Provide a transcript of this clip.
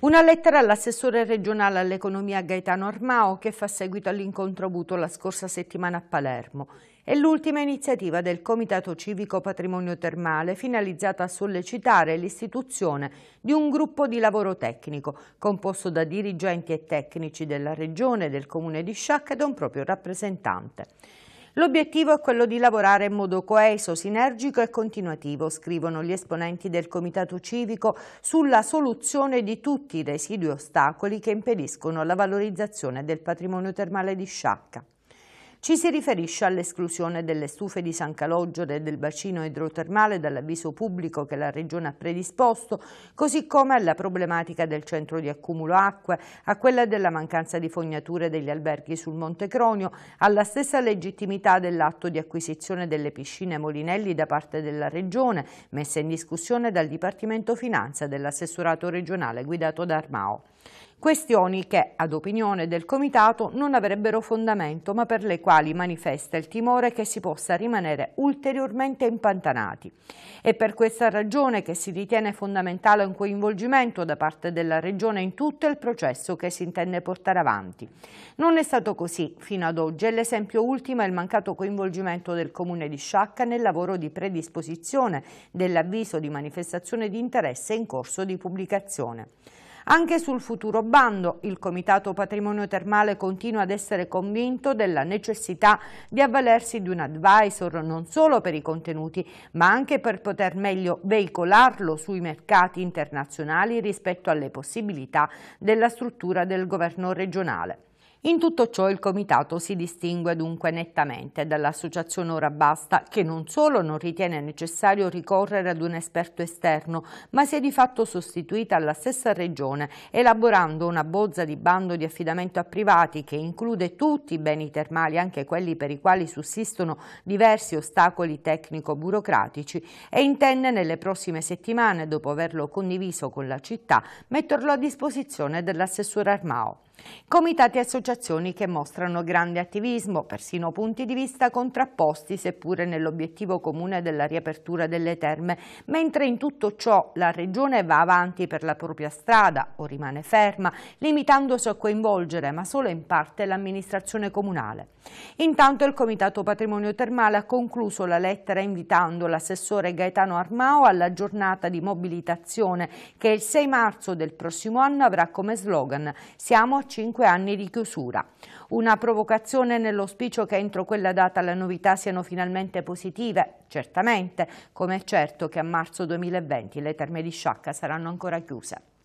Una lettera all'assessore regionale all'economia Gaetano Armao che fa seguito all'incontro avuto la scorsa settimana a Palermo. È l'ultima iniziativa del Comitato Civico Patrimonio Termale finalizzata a sollecitare l'istituzione di un gruppo di lavoro tecnico composto da dirigenti e tecnici della regione, del comune di Sciacca e da un proprio rappresentante. L'obiettivo è quello di lavorare in modo coeso, sinergico e continuativo, scrivono gli esponenti del Comitato Civico, sulla soluzione di tutti i residui e ostacoli che impediscono la valorizzazione del patrimonio termale di Sciacca. Ci si riferisce all'esclusione delle stufe di San Calogero e del bacino idrotermale dall'avviso pubblico che la Regione ha predisposto, così come alla problematica del centro di accumulo acqua, a quella della mancanza di fognature degli alberghi sul Monte Cronio, alla stessa legittimità dell'atto di acquisizione delle piscine Molinelli da parte della Regione, messa in discussione dal Dipartimento Finanza dell'assessorato regionale guidato da Armao questioni che, ad opinione del Comitato, non avrebbero fondamento ma per le quali manifesta il timore che si possa rimanere ulteriormente impantanati. È per questa ragione che si ritiene fondamentale un coinvolgimento da parte della Regione in tutto il processo che si intende portare avanti. Non è stato così fino ad oggi e l'esempio ultimo è il mancato coinvolgimento del Comune di Sciacca nel lavoro di predisposizione dell'avviso di manifestazione di interesse in corso di pubblicazione. Anche sul futuro bando il Comitato Patrimonio Termale continua ad essere convinto della necessità di avvalersi di un advisor non solo per i contenuti ma anche per poter meglio veicolarlo sui mercati internazionali rispetto alle possibilità della struttura del governo regionale. In tutto ciò il comitato si distingue dunque nettamente dall'associazione Ora Basta che non solo non ritiene necessario ricorrere ad un esperto esterno ma si è di fatto sostituita alla stessa regione elaborando una bozza di bando di affidamento a privati che include tutti i beni termali anche quelli per i quali sussistono diversi ostacoli tecnico-burocratici e intende nelle prossime settimane dopo averlo condiviso con la città metterlo a disposizione dell'assessore Armao. Comitati e associazioni che mostrano grande attivismo, persino punti di vista contrapposti seppure nell'obiettivo comune della riapertura delle terme, mentre in tutto ciò la Regione va avanti per la propria strada o rimane ferma, limitandosi a coinvolgere, ma solo in parte, l'amministrazione comunale. Intanto il Comitato Patrimonio Termale ha concluso la lettera invitando l'assessore Gaetano Armao alla giornata di mobilitazione che il 6 marzo del prossimo anno avrà come slogan «Siamo a cinque anni di chiusura. Una provocazione nell'ospicio che entro quella data le novità siano finalmente positive, certamente, come è certo che a marzo 2020 le terme di Sciacca saranno ancora chiuse.